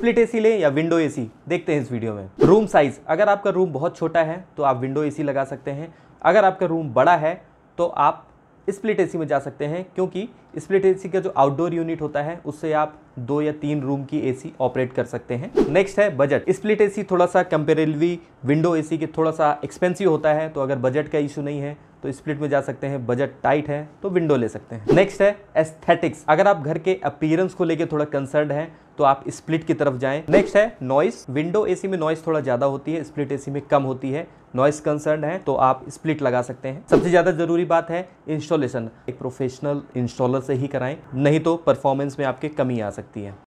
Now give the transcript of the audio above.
Split AC लें या window AC देखते हैं इस वीडियो में रूम साइज अगर आपका रूम बहुत छोटा है तो आप विंडो एसी लगा सकते हैं अगर आपका रूम बड़ा है तो आप स्प्लिट एसी में जा सकते हैं क्योंकि स्प्लिट एसी का जो आउटडोर यूनिट होता है उससे आप दो या तीन रूम की एसी ऑपरेट कर सकते हैं नेक्स्ट है बजट स्प्लिट एसी थोड़ा सा कंपेरेटिवली विंडो एसी के थोड़ा सा एक्सपेंसिव होता है तो अगर बजट का इशू नहीं है तो स्प्लिट में जा सकते हैं बजट टाइट है तो विंडो ले सकते हैं नेक्स्ट है एस्थेटिक्स अगर आप घर के अपीयरेंस को लेकर थोड़ा कंसर्न है तो आप स्प्लिट की तरफ जाएं नेक्स्ट है नॉइस विंडो एसी में नॉइस थोड़ा ज़्यादा होती है स्प्लिट एसी में कम होती है नॉइस कंसर्न है तो आप स्प्लिट लगा सकते हैं सबसे ज़्यादा ज़रूरी बात है इंस्टॉलेशन एक प्रोफेशनल इंस्टॉलर से ही कराएं नहीं तो परफॉर्मेंस में आपके कमी आ सकती Tía.